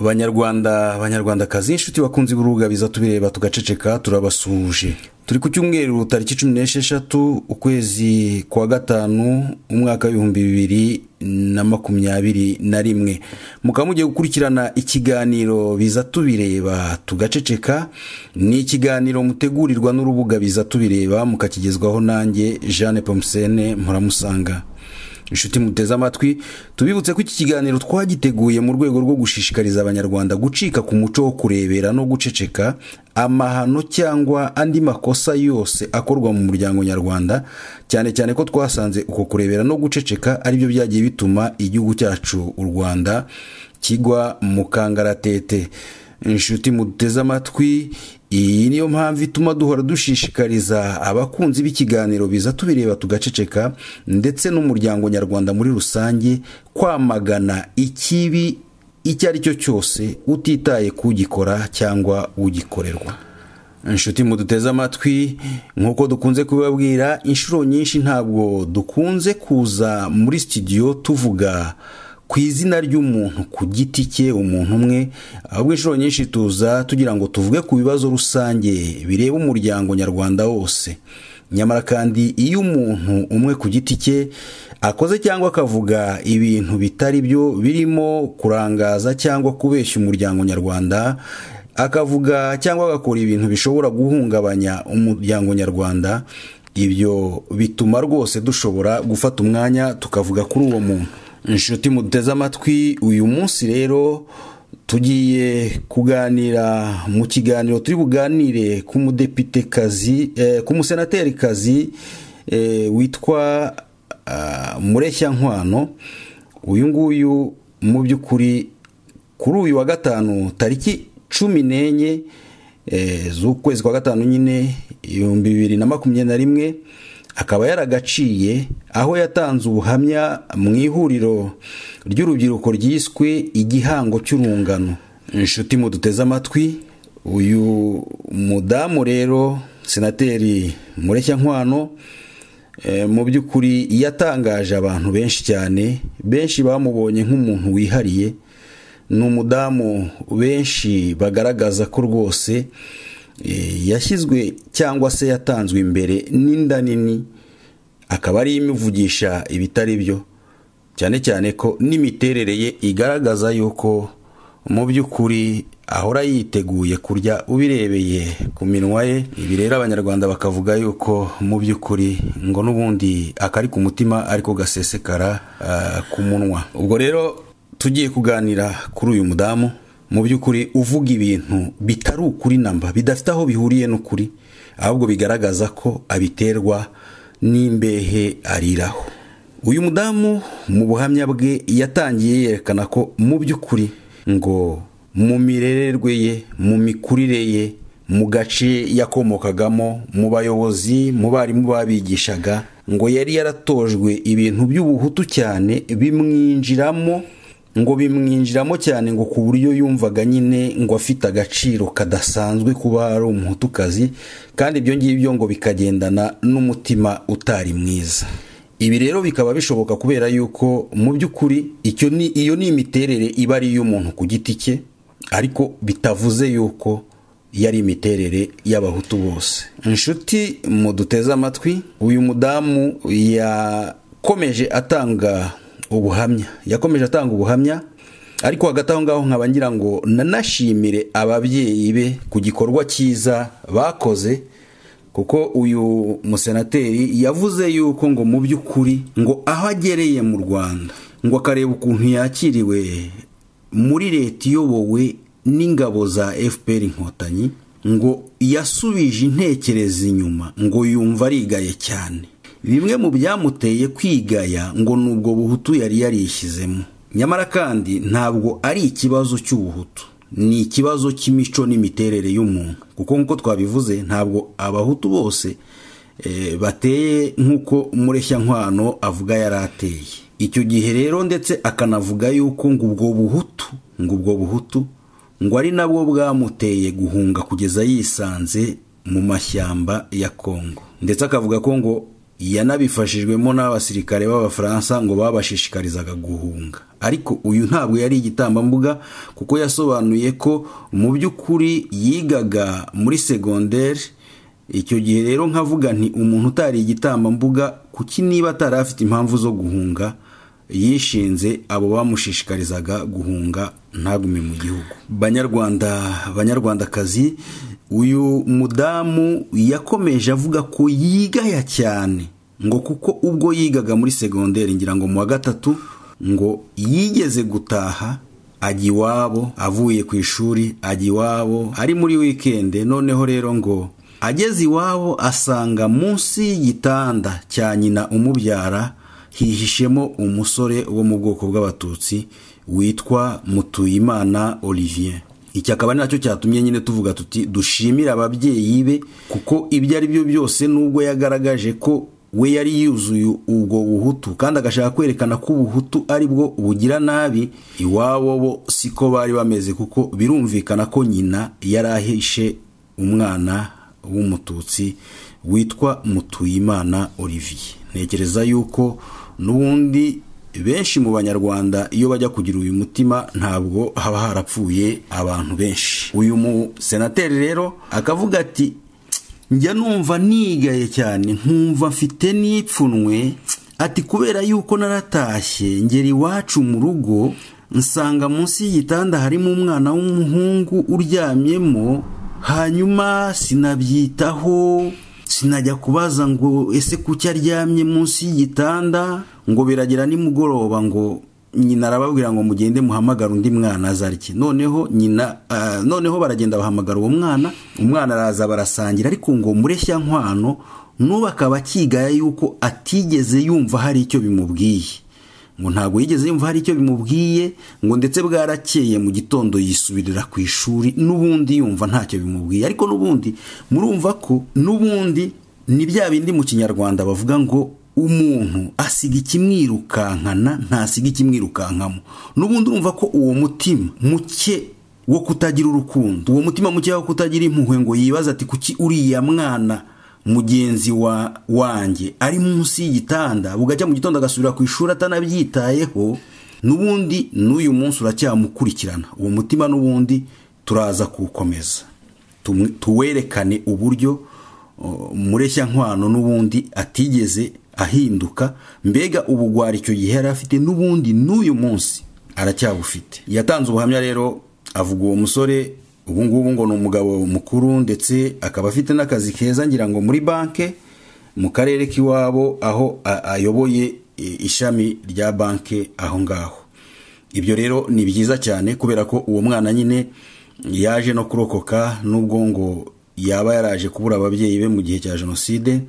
banyarwanda Banyarwandakazi inshuti bakunze biza tubireba tugaceceka turabasuhuje turi ku cyumweru tariki cumi n'esheshatu ukwezi kwa gatanu umwaka w'ibihumbi bibiri na makumyabiri na rimwe mukaba mugiye gukurikirana ikiganiro biza tubireba tugaceceka ni ikiganiro mutegurirwa n'urubuga biza tubireba mukakigezwaho nanjye jeanne pomusene muramusanga inshuti muteze amatwi tubibutse ko iki kiganiro twagiteguye mu rwego rwo gushishikariza abanyarwanda gucika ku muco wo kurebera no guceceka amahano cyangwa andi makosa yose akorwa mu muryango nyarwanda cyane cyane ko twasanze uko kurebera no guceceka ari aribyo byagiye bituma igihugu cyacu u rwanda kigwa mu kangaratete inshuti muduteze amatwi iyi niyo mpamvu ituma duhora dushishikariza abakunzi b'ikiganiro biza tubireba tugaceceka ndetse n'umuryango nyarwanda muri rusange kwamagana ikibi icyo ari cyo cyose utitaye kugikora cyangwa ugikorerwa inshuti muduteze amatwi nk'uko dukunze kubabwira inshuro nyinshi ntabwo dukunze kuza muri studio tuvuga ku izina ry'umuntu ku giti cye umuntu umwe ahubwo inshuro nyinshi tuza tugira ngo tuvuge ku bibazo rusange bireba umuryango nyarwanda wose nyamara kandi iyo umuntu umwe ku giti cye akoze cyangwa akavuga ibintu bitari byo birimo kurangaza cyangwa kubeshya umuryango nyarwanda akavuga cyangwa agakora ibintu bishobora guhungabanya umuryango nyarwanda ibyo bituma rwose dushobora gufata umwanya tukavuga kuri uwo muntu inshuti muteze amatwi uyu munsi rero tugiye kuganira mu kiganiro turi buganire k'umudepitekazi eh, k'umusenaterikazi eh, witwa ah, mureshyankwano uyu nguyu mu by'ukuri kuri uyu wa gatanu tariki cumi n'enye eh, z'ukwezi kwa gatanu nyine ibihumbi bibiri na makumyabiri na rimwe akaba yaragaciye aho yatanze ubuhamya mu ihuriro ry'urubyiruko ryiswe igihango cy'urungano inshuti muduteze amatwi uyu mudamu rero senateri nkwano eh, mu by'ukuri yatangaje abantu benshi cyane benshi bamubonye nk'umuntu wihariye ni umudamu benshi bagaragaza ko rwose Eh, yashyizwe cyangwa se yatanzwe imbere n'inda nini akaba ari imivugisha ibitari byo cyane cyane ko n'imiterere ye igaragaza yuko mu by'ukuri ahora yiteguye kurya ubirebeye ku minwa ye ibi rero abanyarwanda bakavuga yuko mu by'ukuri ngo n'ubundi akari ku mutima ariko gasesekara ah, ku munwa ubwo rero tugiye kuganira kuri uyu mudamu mu by'ukuri uvuga ibintu bitari ukuri namba bidafite aho bihuriye n'ukuri ahubwo bigaragaza ko abiterwa n'imbehe ariraho uyu mudamu mu buhamya bwe yatangiye yerekana ko mu by'ukuri ngo mu mirererwe ye mu mikurire ye mu gace yakomokagamo mu bayobozi mu barimu babigishaga ngo yari yaratojwe ibintu by'ubuhutu cyane bimwinjiramo ngo bimwinjiramo cyane ngo ku buryo yumvaga nyine ngo afite agaciro kadasanzwe kuba ari umuhutukazi kandi ibyo ngibyo ngo bikagendana n'umutima utari mwiza ibi rero bikaba bishoboka kubera yuko mu by'ukuri icyo ni iyo ni imiterere iba ari iy'umuntu ku giti cye ariko bitavuze yuko yari imiterere y'abahutu bose inshuti mu duteze amatwi uyu mudamu yakomeje atanga ubuhamya yakomeje atanga ubuhamya ariko hagati aho ngaho nkaba ngira ngo nanashimire ababyeyi be ku gikorwa cyiza bakoze kuko uyu musenateri yavuze yuko ngo mu by'ukuri ngo aho agereye mu rwanda ngo akareba ukuntu yakiriwe muri leta iyobowe n'ingabo za fpr inkotanyi ngo yasubije intekerezo inyuma ngo yumva arigaye cyane bimwe mu byamuteye kwigaya ngo ni ubwo buhutu yari yarishyizemo nyamara kandi ntabwo ari ikibazo cy'ubuhutu ni ikibazo cy'imico n'imiterere y'umuntu kuko nk'uko twabivuze ntabwo abahutu bose eh, bateye nk'uko nkwano avuga yari ateye icyo gihe rero ndetse akanavuga yuko ngo ubwo buhutu ngo ubwo buhutu ngo ari nabwo bwamuteye guhunga kugeza yisanze mu mashyamba ya kongo ndetse akavuga ko ngo yanabifashijwemo n'abasirikare b'abafaransa ngo babashishikarizaga guhunga ariko uyu ntabwo yari igitambambuga kuko yasobanuye ko mu by'ukuri yigaga muri segonderi icyo gihe rero nkavuga nti umuntu utari igitambambuga kuki niba atari afite impamvu zo guhunga yishinze abo bamushishikarizaga guhunga ntagume mu gihugu banyarwanda banyarwandakazi uyu mudamu yakomeje avuga ko yigaya cyane ngo kuko ubwo yigaga muri segonderi ngira ngo mu wa gatatu ngo yigeze gutaha ajya iwabo avuye ku ishuri ajya iwabo ari muri wikende noneho rero ngo ageze iwabo asanga munsi y'igitanda cya nyina umubyara hihishemo umusore wo mu bwoko bw'abatutsi witwa mutuyimana olivier iki akaba nacyo cyatumye nyine tuvuga tuti dushimire ababyeyi be kuko ibyo ari byo byose nubwo yagaragaje ko we yari yuzuye ubwo buhutu kandi agashaka kwerekana ko ubuhutu ari bwo bugira nabi iwabo bo siko bari bameze kuko birumvikana ko nyina yari ahishe umwana w'umututsi witwa mutuyimana olivier ntekereza yuko n'ubundi benshi mu banyarwanda iyo bajya kugira uyu mutima ntabwo haba harapfuye abantu benshi uyu musenateri rero akavuga ati njya numva nigaye cyane nkumva mfite n'ipfunwe ati kubera yuko naratashye ngera iwacu mu rugo nsanga munsi y'igitanda harimo umwana w'umuhungu uryamyemo hanyuma sinabyitaho sinajya kubaza ngo ese kuki aryamye munsi y'igitanda ngo biragira nimugoroba ngo nyina arababwira ngo mugende muhamagare undi mwana azarike noneho nyina eh, noneho baragenda bahamagara uwo mwana umwana araza barasangira ariko ngo mureshya nkwano n'ubu akaba akigaya yuko atigeze yumva hari icyo bimubwiye ngo ntabwo yigeze yumva hari icyo bimubwiye ngo ndetse bwarakeye mu gitondo yisubirira ku ishuri n'ubundi yumva ntacyo bimubwiye ariko n'ubundi murumva ko n'ubundi ni bya bindi mu kinyarwanda bavuga ngo umuntu asiga ikimwirukankana ntasiga ikimwirukankamo n'ubundi urumva ko uwo mutima muke wo kutagira urukundo uwo mutima muke wo kutagira impuhwe ngo yibaze ati kuki uriya mwana mugenzi wa wanjye ari munsi y'igitanda bugacya mu gitondo agasubira ku ishuri atanabyitayeho n'ubundi n'uyu munsi uracyamukurikirana uwo mutima n'ubundi turaza kuwukomeza tuwerekane uburyo uh, mureshya nkwano n'ubundi atigeze ahinduka mbega ubugwari icyo gihe yari afite n'ubundi n'uyu munsi aracyabufite yatanze ubuhamya rero avuga uwo musore ubu ngubu ngo ni umugabo mukuru ndetse akaba afite n'akazi keza ngira ngo muri banke mu karere k'iwabo aho ayoboye ishami rya banki aho ngaho ibyo rero ni byiza cyane kubera ko uwo mwana nyine yaje no kurokoka nubwo ngo yaba yaraje kubura ababyeyi be mu gihe cya jenoside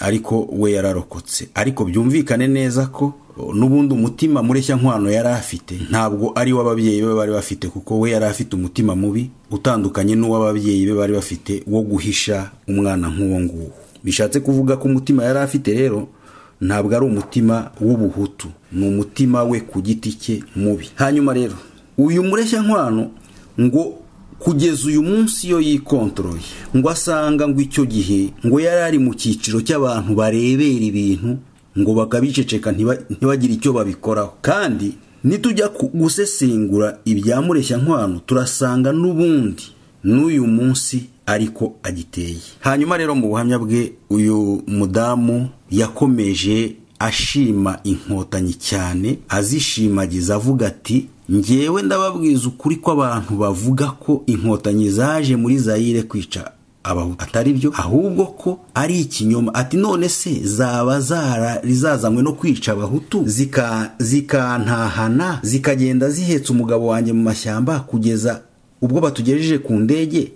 ariko we yararokotse ariko byumvikane neza ko n'ubundi umutima mureshya nkwano yari afite ntabwo ari wababyeyi be bari bafite kuko we yari afite umutima mubi utandukanye n'uw'ababyeyi be bari bafite wo guhisha umwana nk'uwo nguwo bishatse kuvuga ko umutima yari afite rero ntabwo ari umutima w'ubuhutu ni umutima we ku giti cye mubi hanyuma rero uyu mureshya nkwano ngo kugeza uyu munsi iyo yikontroye ngo asanga ngo icyo gihe ngo yari ari mu cyiciro cy'abantu barebera ibintu ngo bakabiceceka ntibagire icyo babikoraho kandi nitujya gusesengura ibyamureshya nkwano turasanga n'ubundi n'uyu munsi ariko agiteye hanyuma rero mu buhamya bwe uyu mudamu yakomeje ashima inkotanyi cyane azishimagiza avuga ati ngewe ndababwiza ukuri ko abantu bavuga ko inkotanyi zaje muri zayire kwica atari byo ahubwo ko ari ikinyoma ati none se zaba zarazazanywe no kwica abahutu zikantahana zikagenda zihetse umugabo wanjye mu mashyamba kugeza ubwo batugejeje ku ndege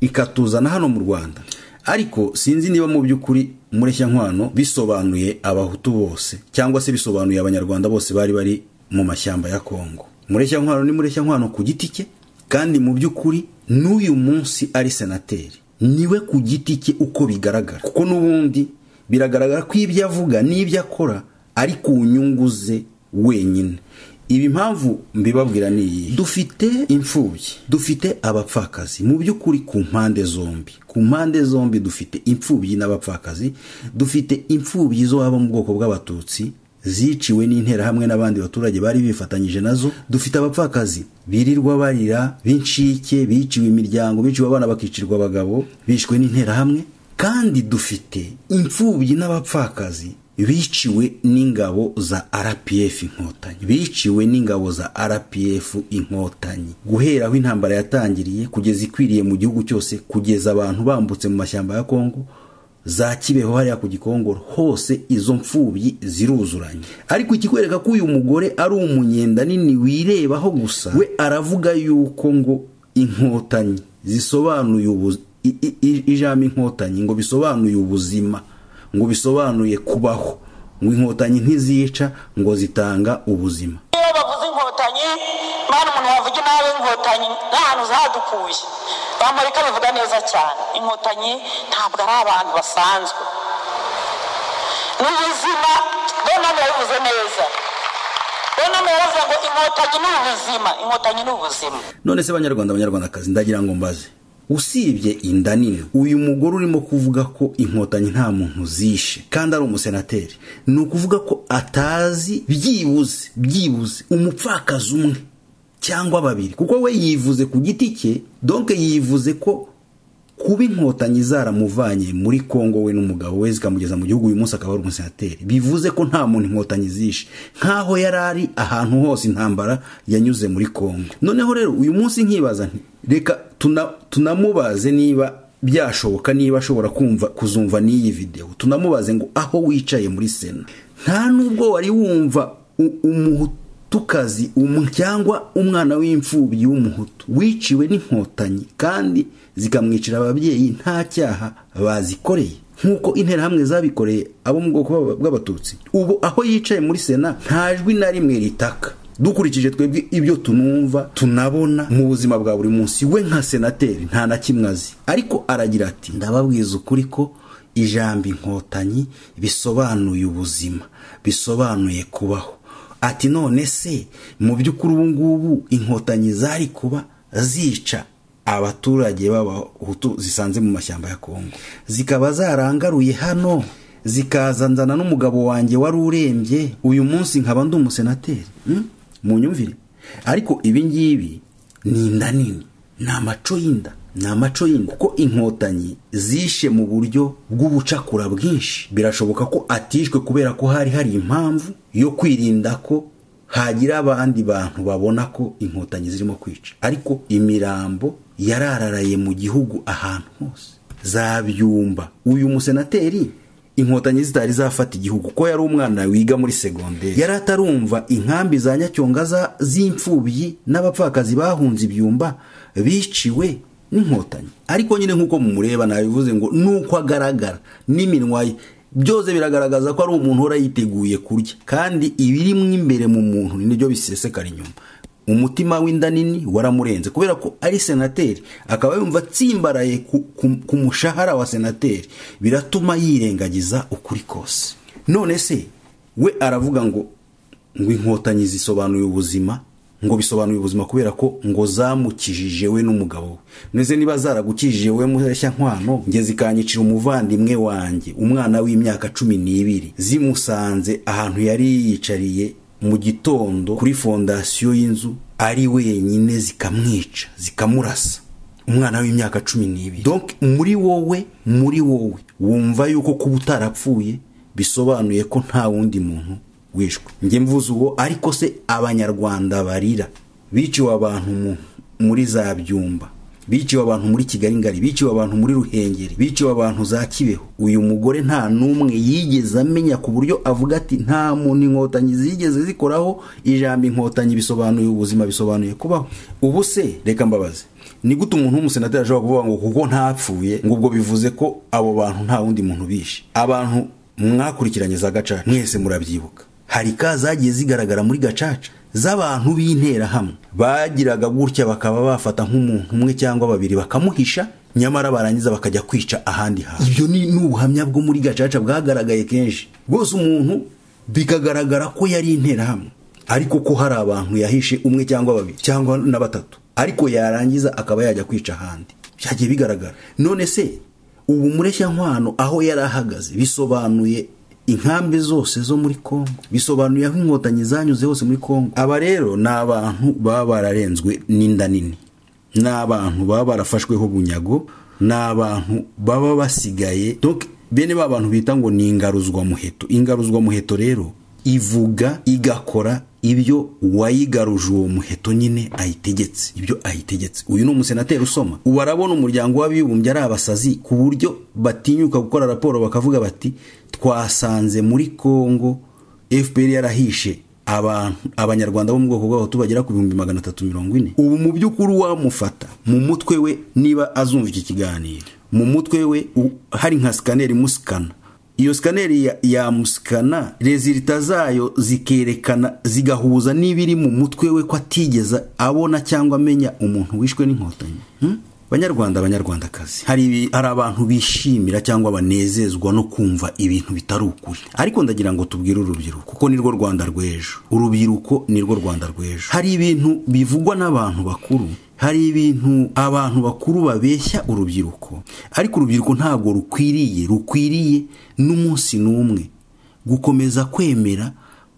ikatuzana hano mu rwanda ariko sinzi niba mu by'ukuri nkwano bisobanuye abahutu bose cyangwa se bisobanuye abanyarwanda bose bari bari mu mashyamba ya kongo mureshyankwano ni mureshyankwano ku giti cye kandi mu by'ukuri n'uyu munsi ari senateri niwe ku giti cye uko bigaragara kuko n'ubundi biragaragara ko ibyo avuga n'ibyo akora ari ku nyungu ze wenyine ibi mpamvu mbibabwira ni iyi dufite imfubyi dufite abapfakazi mu by'ukuri ku mpande zombi ku mpande zombi dufite imfubyi n'abapfakazi dufite imfubyi zo haba mu bwoko bw'abatutsi ziciwe n'interahamwe n'abandi baturage bari bifatanyije nazo dufite abapfakazi birirwa barira bincike biciwe imiryango biciwe abana bakicirwa abagabo bishwe n'interahamwe kandi dufite imfubyi n'abapfakazi biciwe n'ingabo za rpf inkotanyi biciwe n'ingabo za rpf inkotanyi guhera aho intambara yatangiriye kugeza ikwiriye mu gihugu cyose kugeza abantu bambutse mu mashyamba ya kongo za kibeho hariya ku gikongoro hose izo mfubyi ziruzuranye ariko ikikwereka ko uyu mugore ari umunyenda nini wirebaho gusa we aravuga yuko ngo inkotanyi zisobanuye ijambo inkotanyi ngo bisobanuye ubuzima ngo bisobanuye kubaho ngo inkotanyi ntizica ngo zitanga ubuzima iyo bavuze inkotanyi mwana umuntu wavuga inabi inkotanyi n'ahantu zadukuye bamurika bivuga neza cyane inkotanyi ntabwo ari abantu basanzwe ni ubuzima yabivuze neza donani yaravuze ngo inkotanyi ni ubuzima inkotanyi ni ubuzima none se abanyarwanda abanyarwandakazi ndagira ngo mbaze usibye inda nini uyu mugore urimo kuvuga ko inkotanyi nta muntu zishe kandi ari umusenateri ni ukuvuga ko atazi byibuze byibuze umupfakazi umwe cyangwa babiri kuko we yivuze ku giti cye donke yivuze ko kuba inkotanyi zaramuvanye muri kongo we n'umugabo we zikamugeza mu gihugu uyu munsi akaba ari umusenateri bivuze ko nta muntu inkotanyi zishe nk'aho yari ari ahantu hose intambara yanyuze muri kongo noneho rero uyu munsi nkibaza reka tunamubaze niba byashoboka niba ashobora kumva kuzumva n'iyi videwo tunamubaze ngo aho wicaye muri sena nta nubwo wari wumva umuhutu tukazi cyangwa umwana w'imfubyi w'umuhutu wiciwe n'inkotanyi kandi zikamwicira ababyeyi nta cyaha bazikoreye nk'uko interahamwe zabikoreye abo mu bwoko bw'abatutsi ubu aho yicaye muri sena nta jwi na rimwe ritaka dukurikije twebwe ibyo tunumva tunabona mu buzima bwa buri munsi we nka senateri nta na kimwe azi ariko aragira ati ndababwiza ukuri ko ijambo inkotanyi bisobanuye ubuzima bisobanuye kubaho ati none se mu by'ukuri ubu ngubu inkotanyi zari kuba zica abaturage b'abahutu zisanze mu mashyamba ya kongo zikaba zarangaruye hano zikazanzana n'umugabo wanjye wari urembye uyu munsi nkaba ndi umusenateri hmm? mu nyumvire ariko ibi ngibi ni inda nini ni amaco y'inda ni amaco yindi kuko inkotanyi zishe mu buryo bw'ubucakura bwinshi birashoboka ko atishwe kubera ko hari hari impamvu yo kwirinda ko hagira abandi bantu babona ko inkotanyi zirimo kwica ariko imirambo yarararaye mu gihugu ahantu hose zabyumba uyu musenateri inkotanyi zitari zafata igihugu ko yari umwana wiga muri segonderi yari atarumva inkambi za nyacyonga z'imfubyi n'abapfakazi bahunze ibyumba biciwe n'inkotanyi ariko nyine nk'uko mumureba nabivuze ngo nuko agaragara n'iminwa ye byose biragaragaza ko ari umuntu uhora yiteguye kurya kandi ibirimo imbere mu muntu ni byo bisesekara inyuma umutima w'inda nini waramurenze kubera ko ari senateri akaba yumva atsimbaraye ku mushahara wa senateri biratuma yirengagiza ukuri kose none se we aravuga ngo ngo inkotanyi zisobanuye ubuzima ngo bisobanuye ubuzima kubera ko ngo zamukijije we n'umugabo we meze niba zaragukijije we mushya nkwano ngeze ikanyicira umuvandimwe wanjye umwana w'imyaka cumi n'ibiri zimusanze ahantu yari yicariye mu gitondo kuri fondasiyo y'inzu ari wenyine zikamwica zikamurasa umwana w'imyaka cumi n'ibiri muri wowe muri wowe wumva yuko kuba utarapfuye bisobanuye ko nta wundi muntu wishwe njye mvuze uwo ariko se abanyarwanda barira biciwe abantu muri za byumba biciwe abantu muri kigali ngari biciwe abantu muri ruhengeri biciwe abantu za kibeho uyu mugore nta n'umwe yigeze amenya ku buryo avuga ati nta muntu inkotanyi zigeze zikoraho ijambo inkotanyi bisobanuye ubuzima bisobanuye kubaho ubu se reka mbabaze ni gute umuntu w'umusenateri ashobora kuvuga ngo kuko ntapfuye ngo ubwo bivuze ko abo bantu nta wundi muntu bishe abantu mwakurikiranye mwakurikiranyiza agaca mwese murabyibuka hari ka zagiye zigaragara muri gacaca z'abantu b'interahamwe bagiraga gutya bakaba bafata nk'umuntu umwe cyangwa babiri bakamuhisha nyamara barangiza bakajya kwica ahandi hantu ibyo ni n'ubuhamya bwo muri gacaca bwagaragaye kenshi rwose umuntu bikagaragara ko yari interahamwe ariko ko hari abantu yahishe umwe cyangwa babiri cyangwa na batatu ariko yarangiza akaba yajya kwica ahandi byagiye bigaragara none se ubu mureshya nkwano aho yari ahagaze bisobanuye inkambi zose zo muri kongo bisobanuye aho inkotanyi zanyuze hose muri congo aba rero ni abantu baba bararenzwe n'inda nini ni abantu baba barafashweho bunyago ni abantu baba basigaye bene ba bantu bita ngo ni ingaruzwamuheto ingaruzwamuheto rero ivuga igakora ibyo uwayigaruje uwo muheto nyine ayitegetse ibyo ayitegetse uyu ni umusenateri usoma ubu arabona umuryango w'abibumbye ari abasazi ku buryo batinyuka gukora raporo bakavuga bati twasanze muri congo fpr yarahishe abanyarwanda bo mu bwoko bw'abahutu bagera ku bihumbi magana atatu mirongo ine ubu mu by'ukuri wamufata mu mutwe we niba azumva iki kiganiro mu mutwe we hari nka sikaneri imusikana iyo sikaneri yamusikana rezilita zayo zikerekana zigahuza n'ibiri mu mutwe we ko atigeze abona cyangwa amenya umuntu wishwe n'inkotanyi hmm? banyarwanda abanyarwandakazi hari abantu bishimira cyangwa banezezwa no kumva ibintu bitari ukuri ariko ndagira ngo tubwire urubyiruko kuko nirwo rwanda rw'ejo urubyiruko nirwo rwanda rw'ejo hari ibintu bivugwa n'abantu bakuru hari ibintu abantu bakuru babeshya urubyiruko ariko urubyiruko ntabwo rukwiriye rukwiriye n'umunsi n'umwe gukomeza kwemera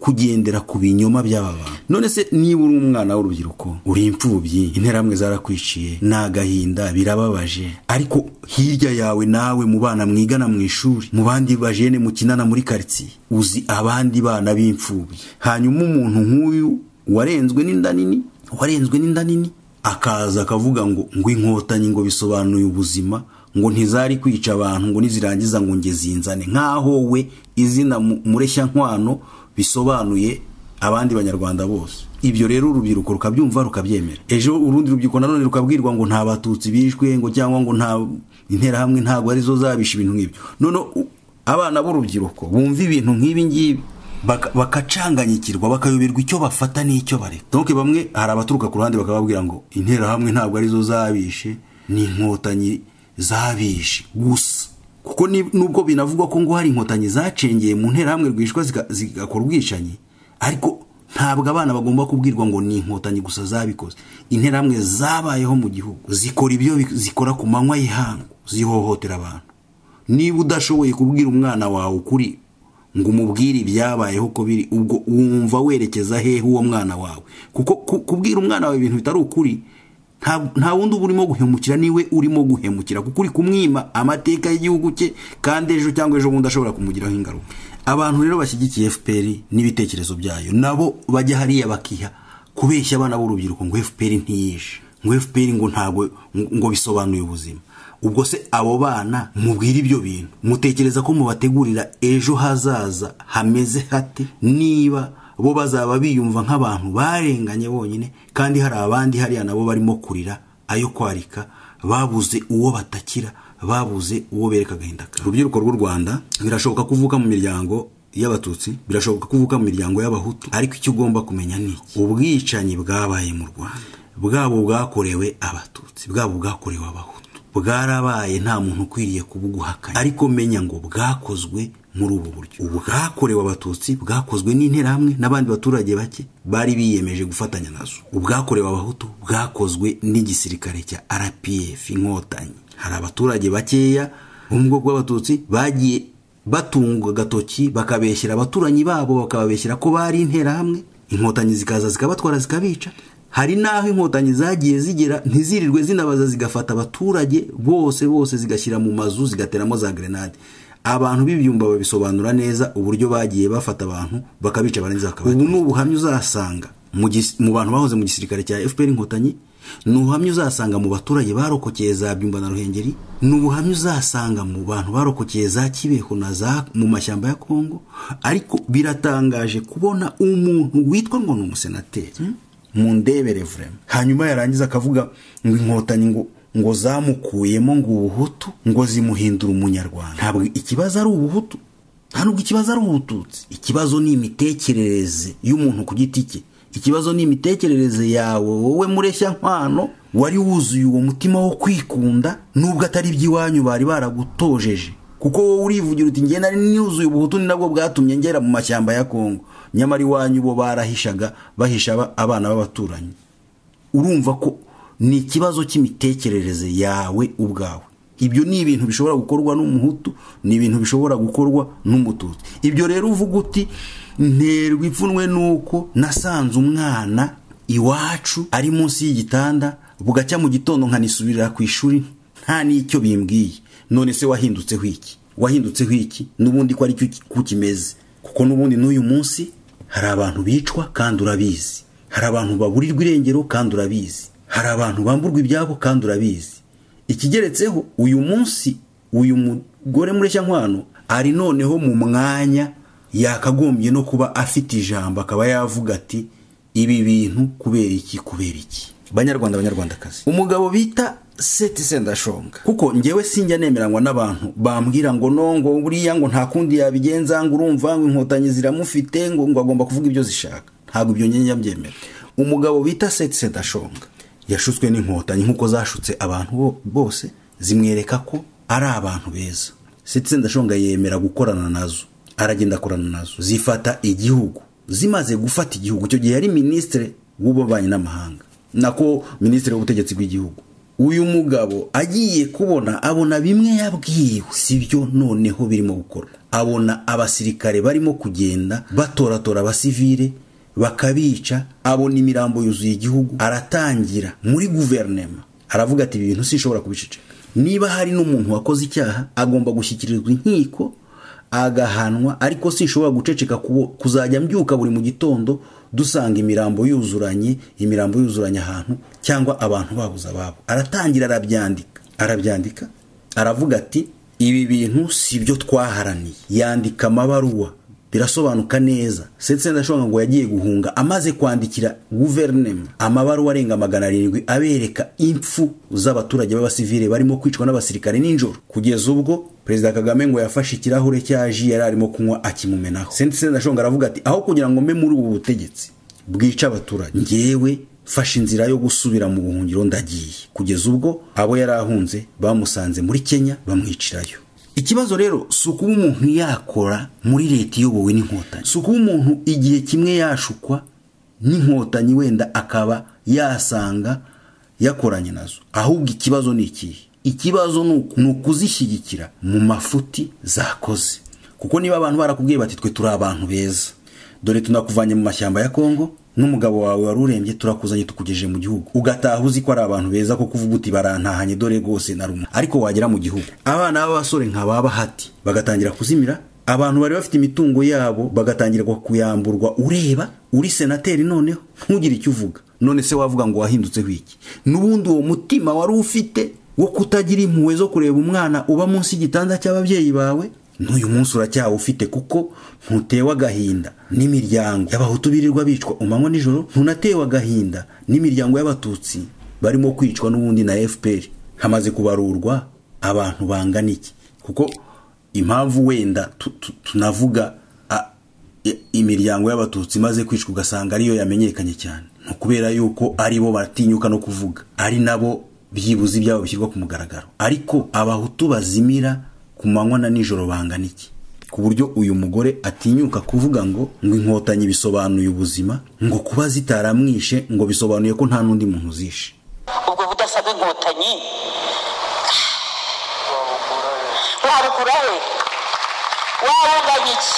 kugendera ku binyoma by'aba bantu none se niba uri umwana w'urubyiruko uri imfubyi interamwe zarakwiciye ni agahinda birababaje ariko hirya yawe nawe mu bana mwigana mu ishuri mu bandi bajene mukinana muri karitsiye uzi abandi bana b'imfubyi hanyuma umuntu nk'uyu warenzwe n'inda nini warenzwe n'inda nini akaza akavuga ngo ngo inkotanyi ngo bisobanuye ubuzima ngo ntizari kwica abantu ngo nizirangiza ngo ngezinzane nkaho we izina mureshyankwano bisobanuye abandi banyarwanda bose ibyo rero urubyiruko rukabyumva rukabyemera ejo urundi rubyiruko nanone rukabwirwa ngo nta batutsi bishwe ngo cyangwa ngo nta interahamwe ntabwo arizo zabisha ibintu nk'ibyo none abana b'urubyiruko bumva ibintu nk'ibi ngibi bakacanganyikirwa bakayoberwa icyo bafata n'icyo bareka donke bamwe hari abaturuka ku ruhande bakababwira ngo interahamwe ntabwo arizo zabishe ni inkotanyi zabishe gusa kuko nubwo binavugwa ko ngo hari inkotanyi zacengeye mu nterahamwe rwishwa zigakora ubwicanyi ariko ntabwo abana bagomba kubwirwa ngo ni inkotanyi gusa zabikoze interahamwe zabayeho mu gihugu zikora ibyo zikora ku manywa y'ihangu zihohotera abantu niba udashoboye kubwira umwana wawe ukuri ngo umubwire ibyabayeho uko biri ubwo wumva werekeza hehe uwo mwana wawe kuko kubwira umwana wawe ibintu bitari ukuri nta wundi uba urimo guhemukira niwe urimo guhemukira kuko uri kumwima amateka y'igihugu cye kandi ejo cyangwa ejo bundi ashobora kumugiraho ingaruka abantu rero bashyigikiye fpr n'ibitekerezo byayo nabo bajya hariya bakiha kubeshya abana b'urubyiruko ngo fpr ntiyishe ngo fpr ngo ntabwo ngo bisobanuye ubuzima ubwo se abo bana mubwira ibyo bintu mutekereza ko mubategurira ejo hazaza hameze hate niba bo bazaba biyumva nk'abantu barenganye bonyine kandi hari abandi hariya nabo barimo kurira ayo kwarika babuze uwo batakira babuze uwo bereka agahinda kabo urubyiruko rw'u rwanda birashoboka kuvuka mu miryango y'abatutsi birashoboka kuvuka mu miryango y'abahutu ariko icyo ugomba kumenya ni ubwicanyi bwabaye mu rwanda bwabo bwakorewe abatutsi bwabo bwakorewe abahutu bwarabaye nta muntu ukwiriye kubuguhakanya ariko menya ngo bwakozwe muri ubu buryo ubwakorewe abatutsi bwakozwe n'interahamwe n'abandi baturage bake bari biyemeje gufatanya nazo ubwakorewe abahutu bwakozwe n'igisirikare cya rpf inkotanyi hari abaturage bakeya bo bw'abatutsi bagiye batunga agatoki bakabeshyira abaturanyi babo bakababeshyira ko bari interahamwe inkotanyi zikaza zikabatwara zikabica hari n'aho inkotanyi zagiye zigera ntizirirwe zinabaza zigafata abaturage bose bose zigashyira mu mazu zigateramo za grenade abantu b'ibyumba babisobanura neza uburyo bagiye bafata abantu bakabica barenza bakabata ubu ni ubuhamya uzasanga mu bantu bahoze mu gisirikare cya fpr inkotanyi ni ubuhamya uzasanga mu baturage barokokeye za byumba na ruhengeri ni ubuhamya uzasanga mu bantu barokokeye za kibeho na za mu mashyamba ya kongo ariko biratangaje kubona umuntu witwa ngo ni umusenateri mundebere vurema hanyuma yarangiza akavuga ngo inkotanyi ngo ngo zamukuyemo ngo ubuhutu ngo zimuhindura umunyarwanda ntabwo ikibazo ari ubuhutu nta nubwo ikibazo ari ubututsi ikibazo ni imitekerereze y'umuntu ku giti cye ikibazo ni imitekerereze yawe wowe mureshya nkwano wari wuzuye uwo mutima wo kwikunda nubwo atari iby'iwanyu bari baragutojeje kuko wowe urivugira uti nari niyuzuye ubuhutu ni nabwo bwatumye ngera mu mashyamba ya kongo nyamara iwanyu bo barahishaga bahisha abana b'abaturanyi urumva ko ni ikibazo cy'imitekerereze yawe ubwawe ibyo ni ibintu bishobora gukorwa n'umuhutu ni ibintu bishobora gukorwa n'umututsi ibyo rero uvuga uti nterwa ipfunwe nuko nasanze umwana iwacu ari munsi y'igitanda bugacya mu gitondo nkanisubirira ku ishuri nta n'icyo bimbwiye none se wahindutseho iki wahindutseho iki n'ubundi ko ari cyo kimeze kuko n'ubundi n'uyu munsi hari abantu bicwa kandi urabizi hari abantu baburirwa irengero kandi urabizi hari abantu bamburwa ibyabo kandi urabizi ikigeretseho uyu munsi uyu mugore mureshya nkwano ari noneho mu mwanya yakagombye no kuba afite ijambo akaba yavuga ati ibi bintu kubera iki kubera iki banyarwanda banyarwandakazi umugabo bita seti sendashonga kuko ngewe sinjya nemeranywa n'abantu bambwira ngo no ngo buriya ngo nta kundi yabigenza ngo urumva ngo inkotanyi ziramufite ngo ngo agomba kuvuga ibyo zishaka ntabwo ibyo ngewe mbyemera umugabo bita seti sendashonga yashutswe n'inkotanyi nk'uko zashutse abantu bose zimwereka ko ari abantu beza seti sendashonga yemera gukorana nazo aragenda akorana nazo zifata igihugu zimaze gufata igihugu icyo gihe yari minisitiri w'ububanyi n'amahanga nako minisitiri w'ubutegetsi bw'igihugu uyu mugabo agiye kubona abona bimwe yabwiwe si byo noneho birimo gukorwa abona abasirikare barimo kugenda batoratora abasivire bakabica abona imirambo yuzuye igihugu aratangira muri guverinema aravuga ati ibi bintu sinshobora kubiceceka niba hari n'umuntu wakoze icyaha agomba gushyikirizwa inkiko agahanwa ariko sinshobora guceceka kuzajya mbyuka buri mu gitondo dusanga imirambo yuzuranye imirambo yuzuranye ahantu cyangwa abantu babuze ababo aratangira arabyandika arabyandika aravuga ati ibi bintu si byo twaharaniye yandika amabaruwa birasobanuka neza ndetse ndashobora ngo yagiye guhunga amaze kwandikira guverinema amabaruwa arenga magana arindwi abereka impfu z'abaturage b'abasivile barimo kwicwa n'abasirikare nijoro kugeza ubwo perezida kagame ngo yafashe ikirahure cya ji yari arimo kunywa akimumenaho senti senta ashonga aravuga ati aho kugira ngo mbe muri ubu butegetsi bwica abaturage ngewe fashe inzira yo gusubira mu buhungiro ndagiye kugeza ubwo abo yari ahunze bamusanze muri kenya bamwicirayo ikibazo rero si ukuba umuntu yakora muri leta iyobowe n'inkotanyi si ukuba umuntu igihe kimwe yashukwa n'inkotanyi wenda akaba yasanga yakoranye nazo ahubwo ikibazo ni ikihe ikibazo ni ukuzishyigikira mu mafuti zakoze kuko niba abantu barakubwiye bati twe turi abantu beza dore tunakuvanye mu mashyamba ya kongo n'umugabo wawe wari urembye turakuzanye tukugejeje mu gihugu ugataha uzi ko ari abantu beza kuko uvuga uti barantahanye dore rwose na rumwe ariko wagera mu gihugu abana b'abasore nka ba bahati bagatangira kuzimira abantu bari bafite imitungo yabo bagatangira kuyamburwa ureba uri senateri noneho ntugire icyo uvuga none se wavuga ngo wahindutseho iki n'ubundi uwo mutima wari ufite wo kutagira impuhwe zo kureba umwana uba munsi y'igitanda cy'ababyeyi bawe n'uyu munsi ufite kuko ntutewe agahinda n'imiryango y'abahutu birirwa bicwa umanywa nijoro ntunatewe agahinda n'imiryango y'abatutsi barimo kwicwa n'ubundi na fpr hamaze kubarurwa abantu bangana iki kuko impamvu wenda tunavuga imiryango y'abatutsi imaze kwicwa ugasanga ariyo yamenyekanye cyane ni ukubera yuko ari bo batinyuka no kuvuga ari nabo byibuze ibyabo bishyirwa ku mugaragaro ariko abahutu bazimira ku manywa na nijoro bangana iki ku buryo uyu mugore atinyuka kuvuga ngo ngo inkotanyi bisobanuye ubuzima ngo kuba zitaramwishe ngo bisobanuye ko nta n'undi muntu uzishe ubwo budasa bw'inkotanyi wabukura he iki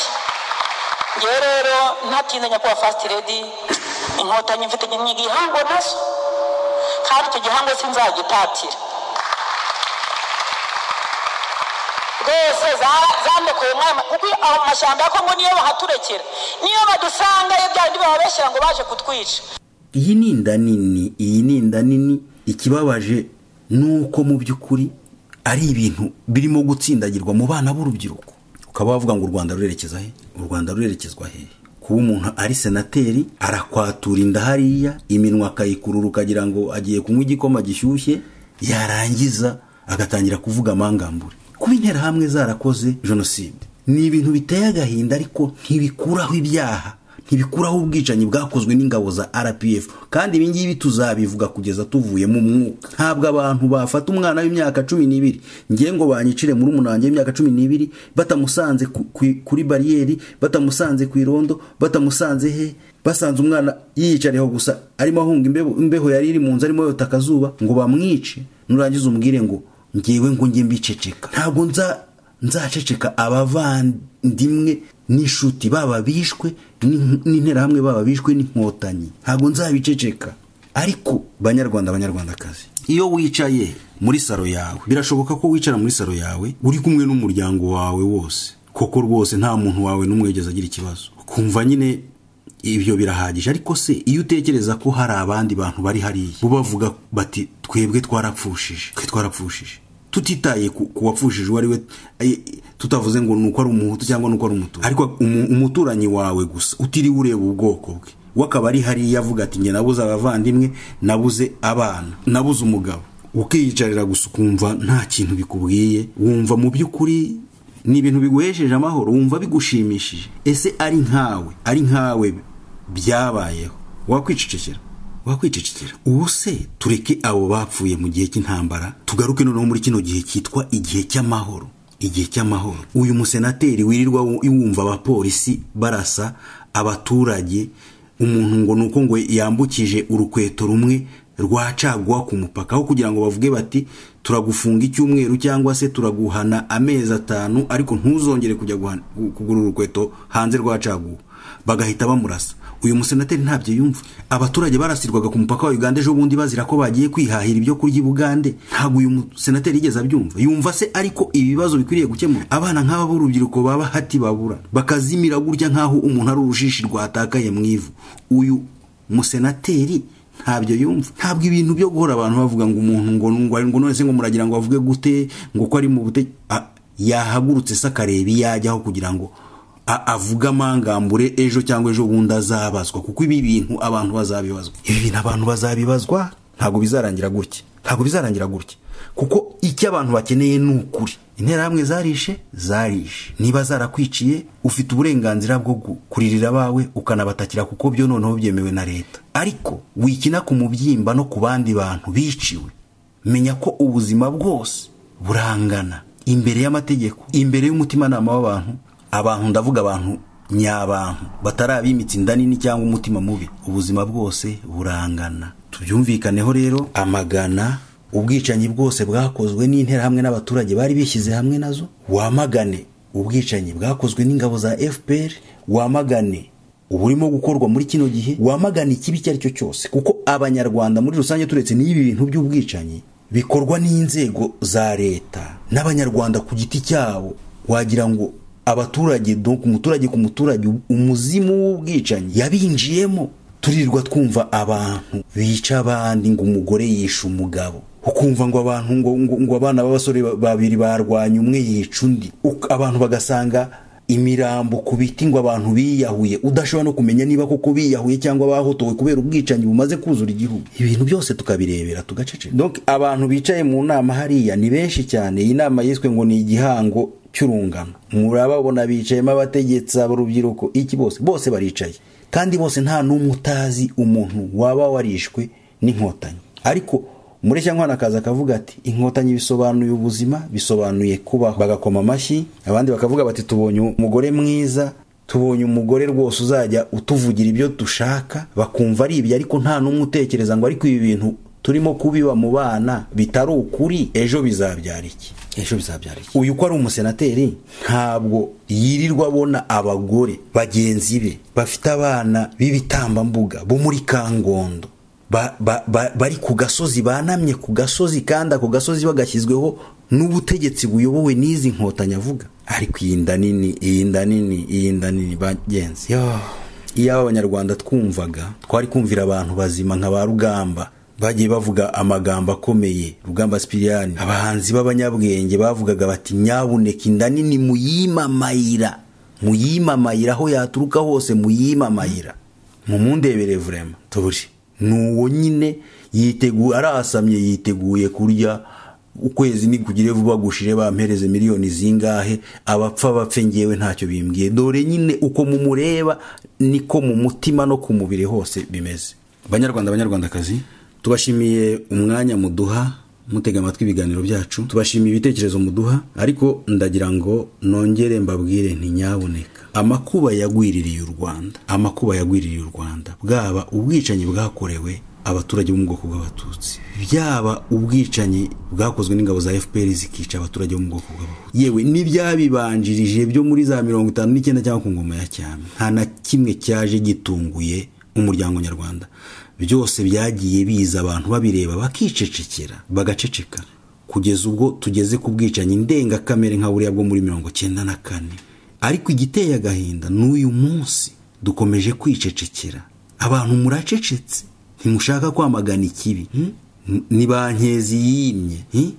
ngewe rero ntatinanya kuba fasiti redi inkotanyi mfite nyigihangwa nazo natwe igihango sinzagitatira rwose zandukuyemo kuko aho ya kongo niyo bahaturekera niyo badusanga iyo bya bindi bababeshyira ngo baje kutwica iyi ni inda nini iyi ni inda nini ikibabaje ni uko mu by'ukuri ari ibintu birimo gutsindagirwa mu bana b'urubyiruko ukaba wavuga ngo u rwanda rurerekeza he u rwanda rurerekezwa hehe kuba umuntu ari senateri arakwatura inda hariya iminwa akayikurura ukagira ngo agiye kunywa igikoma gishyushye yarangiza agatangira kuvuga amangambure kuba interahamwe zarakoze jenoside ni ibintu biteye agahinda ariko ntibikuraho ibyaha ntibikuraho ubwicanyi bwakozwe n'ingabo za rpf kandi ibingibi tuzabivuga kugeza tuvuyemo umwuka ntabwo abantu bafata umwana w'imyaka cumi n'ibiri ngiye ngo banyicire muri umunange w'imyaka cumi n'ibiri batamusanze kuri bariyeri batamusanze ku irondo batamusanze he basanze umwana yiyicariyeho gusa arimo ahunga imbeho yari iri mu nzu arimo yota akazuba ngo bamwice nurangiza umubwire ngo ngewe ngo njye mbiceceka ntabwo nzaceceka abavandimwe Ni’shuti baba bishwe n'interahamwe baba bishwe n'inkotanyi ntabwo nzabiceceka ariko banyarwanda banyarwandakazi iyo wicaye muri salo yawe birashoboka ko wicara muri salo yawe uri kumwe n'umuryango wawe wose koko rwose nta muntu wawe n'umwe wigeze agira ikibazo kumva nyine ibyo birahagije ariko se iyo utekereza ko hari abandi bantu bari hariya bo bavuga bati twebwe twarapfushije twe twarapfushije tutitaye ku wapfushije uwo ari we eh, tutavuze ngo ni uko ari umuhutu cyangwa ni uko ari umuturanyi ariko umuturanyi wawe gusa utiriwe ureba ubwoko bwe we akaba ari hariya avuga ati njye nabuze abavandimwe nabuze abana nabuze umugabo ukiyicarira gusa ukumva nta kintu bikubwiye wumva mu by'ukuri ni ibintu biguhesheje amahoro wumva bigushimishije ese ari nkawe ari nkawe byabayeho wakwicecekera wakwicecekera ubu se tureke abo bapfuye mu gihe cy'intambara tugaruke noneho muri kino gihe cyitwa igihe cy'amahoro igihe cy'amahoro uyu musenateri wirirwa wumva abapolisi barasa abaturage umuntu ngo ni uko ngo yambukije urukweto rumwe rwacagwa ku mupaka aho kugira ngo bavuge bati turagufunga icyumweru cyangwa se turaguhana amezi atanu ariko ntuzongere kujya kugura urukweto hanze rwa bagahita bamurasa uyu musenateri ntabyo yumva abaturage barasirwaga ku mupaka wa uganda ejo bundi bazira ko bagiye kwihahira ibyo kurya i bugande ntabwo uyu musenateri yigeze abyumva yumva se ariko ibibazo bikwiriye gukemura abana nk'aba b'urubyiruko baba hati babura bakazimira gutya nk'aho umuntu ari urushishi rwatakaye mu ivu uyu musenateri ntabyo yumva ntabwo ibintu byo guhora abantu bavuga ngo umuntu ngo ngo none se ngo muragira ngo bavuge gute ngo ko ari mu bute yahagurutse se akareba iyo ajyaho kugira ngo avuga amangambure ejo cyangwa ejo bundi azabazwa kuko ibi bintu abantu bazabibazwa ibi bintu abantu bazabibazwa ntabwo bizarangira gutya ntabwo bizarangira gutya kuko icyo abantu bakeneye ni ukuri interahamwe zarishe zarishe niba zarakwiciye ufite uburenganzira bwo kuririra abawe ukanabatakira kuko byo noneho byemewe na leta ariko wikina ku mubyimba no ku bandi bantu biciwe menya ko ubuzima bwose burangana imbere y'amategeko imbere y'umutimanama w'abantu abantu ndavuga abantu nyabantu batari abimitse inda nini cyangwa umutima mubi ubuzima bwose burangana tubyumvikaneho rero amagana ubwicanyi bwose bwakozwe n'interahamwe n'abaturage bari bishyize hamwe nazo wamagane ubwicanyi bwakozwe n'ingabo za fpr wamagane uburimo gukorwa muri kino gihe wamagane ikibi icyo ari cyo cyose kuko abanyarwanda muri rusange turetse n'ibi bintu by'ubwicanyi bikorwa n'inzego za leta n'abanyarwanda ku giti cyabo wagira ngo abaturage donka umuturage ku muturage umuzimu w'ubwicanyi yabinjiyemo turirwa twumva abantu bica abandi ngo umugore yishe umugabo ukumva ngo abantu ngo abana b'abasore babiri barwanya umwe yica undi abantu bagasanga imirambo ku biti ngo abantu biyahuye udashobora no kumenya niba koko biyahuye cyangwa bahotowe kubera ubwicanyi bumaze kuzura igihugu ibintu byose tukabirebera tugaceceka abantu bicaye mu nama hariya ni benshi cyane iyi nama yiswe ngo ni igihango cy'urungano murababona bicayemo abategetsi urubyiruko iki bose bose baricaye kandi bose nta n'umwe utazi umuntu waba warishwe n'inkotanyi ariko muri nkwano akaza akavuga ati inkotanyi bisobanuye ubuzima bisobanuye kubaho bagakoma amashyi abandi bakavuga bati tubonye umugore mwiza tubonye umugore rwose uzajya utuvugira ibyo dushaka bakumva ari ibyo ariko nta n'umwe utekereza ngo ariko ibi bintu turimo kubiba mu bana bitari ukuri ejo bizabyara iki ejo bizabyara iki uyu ko ari umusenateri ntabwo yirirwa abona abagore bagenzi be bafite abana b'ibitambambuga bo muri kangondo bari ku gasozi banamye ku gasozi kandi ako gasozi bagashyizweho n'ubutegetsi buyobowe n'izi nkotanyavuga ariko iyi nda nini iyi nda nini iyi nda nini bagenzi iyo abanyarwanda twumvaga twari kumvira abantu bazima nka ba rugamba bagiye bavuga amagambo akomeye rugamba sipiriyani abahanzi b'abanyabwenge bavugaga bati nyabuneka inda nini muyimamayira muyimamayira aho yaturuka hose muyimamayira mu mundebere vurema turi ni uwo nyine yiteguye arasamye yiteguye kurya ukwezi nikugire vuba gushire bampereze miliyoni zingahe abapfa bapfe ngewe ntacyo bimbwiye dore nyine uko mumureba niko mu mutima no ku mubiri hose bimeze banyarwanda banyarwandakazi tubashimiye umwanya muduha mutega amatwi ibiganiro byacu tubashimiye ibitekerezo muduha ariko ndagira ngo nongere mbabwire ntinyaboneka amakuba yagwiririye u rwanda amakuba yagwiririye u rwanda bwaba ubwicanyi bwakorewe abaturage bo mu bwoko bw'abatutsi byaba ubwicanyi bwakozwe n'ingabo za fpr zikica abaturage bo mu bwoko bw'abatutsi yewe n'ibyabibanjirije byo muri za mirongo itanu n'icyenda cyangwa ku ngoma ya cyami nta na kimwe cyaje gitunguye umuryango nyarwanda byose byagiye biza abantu babireba bakicecekera bagaceceka kugeza ubwo tugeze ku bwicanyi ndengakamere nka buriya bwo muri mirongo cyenda na kane ariko igiteye agahinda n'uyu munsi dukomeje kwicecekera abantu muracecetse ntimushaka kwamagana ikibi hm? ni ba nkezi yimye hm?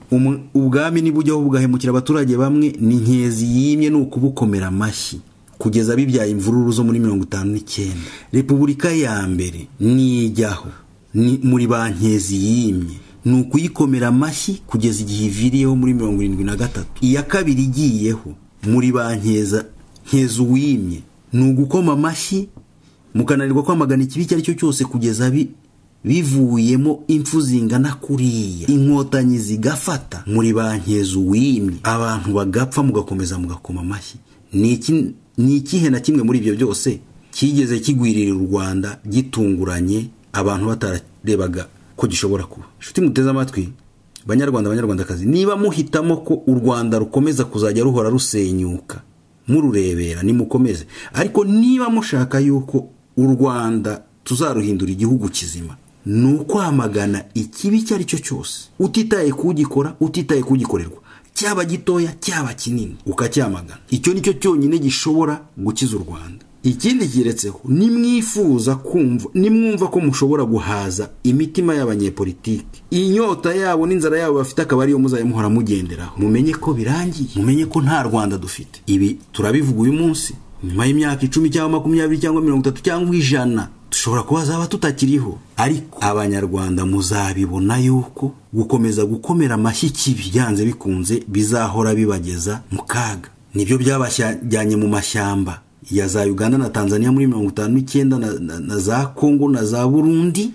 ubwami nibujyaho bugahemukira abaturage bamwe ni nkezi yimye ni ukubukomera amashyi kugeza bibyaye imvururu zo muri mirongo itanu n'icyenda repubulika ya mbere nijyaho muri bankezi yimye ni ukuyikomera amashyi kugeza igihe iviriyeho muri mirongo irindwi na gatatu iya kabiri igiyeho muri bankeza nkeza uwimye ni ugukoma amashyi mukananirwa kwamagana ikibi icyo ari cyo cyose kugeza bivuyemo impfu zingana kuriya inkotanyi zigafata muri bankezi uwimye abantu bagapfa mugakomeza mugakoma amashyi ni ikihe na kimwe muri ibyo byose kigeze kigwirira u rwanda gitunguranye abantu batarebaga ko gishobora kuba inshuti muteze amatwi banyarwanda banyarwandakazi niba muhitamo ko u rwanda rukomeza kuzajya ruhora rusenyuka mururebera nimukomeze ariko niba mushaka yuko u rwanda tuzaruhindura igihugu kizima ni ukwamagana ikibi icyo ari cyo cyose utitaye kugikora utitaye kugikorerwa cyaba gitoya cyaba kinini ukacyamagana icyo ni cyo cyonyine gishobora gukiza u rwanda ikindi kiretseho nimwifuza kumva nimwumva ko mushobora guhaza imitima y'abanyepolitiki inyota yabo n'inzara yabo bafite akaba ariyo muzajya muhora mugenderaho mumenye ko birangiye mumenye ko nta rwanda dufite ibi turabivuga uyu munsi nyuma y'imyaka icumi cyangwa makumyabiri cyangwa mirongo itatu cyangwa ijana dushobora kuba zaba tutakiriho ariko abanyarwanda muzabibona yuko gukomeza gukomera amashyi ikibi byanze bikunze bizahora bibageza mu kaga nibyo byabajyanye mu mashyamba ya za uganda na tanzania muri mirongo itanu n'icyenda na za kongo na za burundi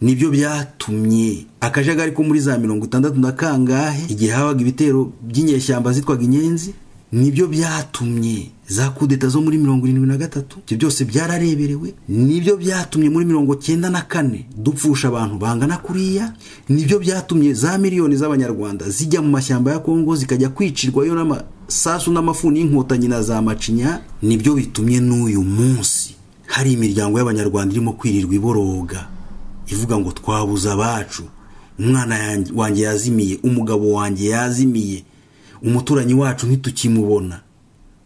nibyo byatumye akajagari ko muri za mirongo itandatu na kangahe igihe habaga ibitero by'inyeshyamba zitwaga inyenzi nibyo byatumye za kudeta zo muri mirongo irindwi na gatatu ibyo byose byarareberewe nibyo byatumye muri mirongo cyenda na kane dupfusha abantu bangana kuriya nibyo byatumye za miliyoni z'abanyarwanda zijya mu mashyamba ya kongo zikajya kwicirwayo n'amasasu n'amafuni y'inkotanyi na za macinya nibyo bitumye n'uyu munsi hari imiryango y'abanyarwanda irimo kwirirwa iboroga ivuga ngo twabuze abacu umwana wanjye yazimiye umugabo wanjye yazimiye umuturanyi wacu ntitukimubona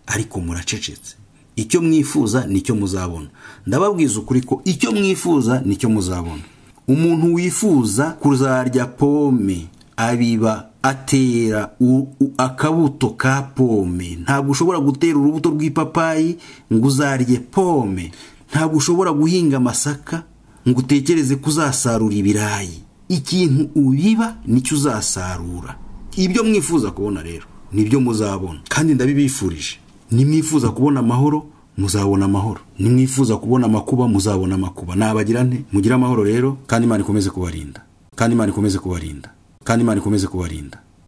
ariko muracecetse icyo mwifuza nicyo muzabona ndababwiza ukuri ko icyo mwifuza nicyo muzabona umuntu wifuza kuzarya pome abiba atera akabuto ka pome ntabwo ushobora gutera urubuto rw'ipapayi ngo uzarye pome ntabwo ushobora guhinga amasaka ngo utekereze ko uzasarura ibirayi ikintu ubiba nicyo uzasarura ibyo mwifuza kubona rero nibyo muzabona kandi ndabibifurije nimwifuza kubona amahoro muzabona amahoro nimwifuza kubona amakuba muzabona amakuba nabagira nte mugire amahoro rero kandi imana ikomeze kubarinda kandi imana ikomeze kubarinda kandi imana ikomeze kubarinda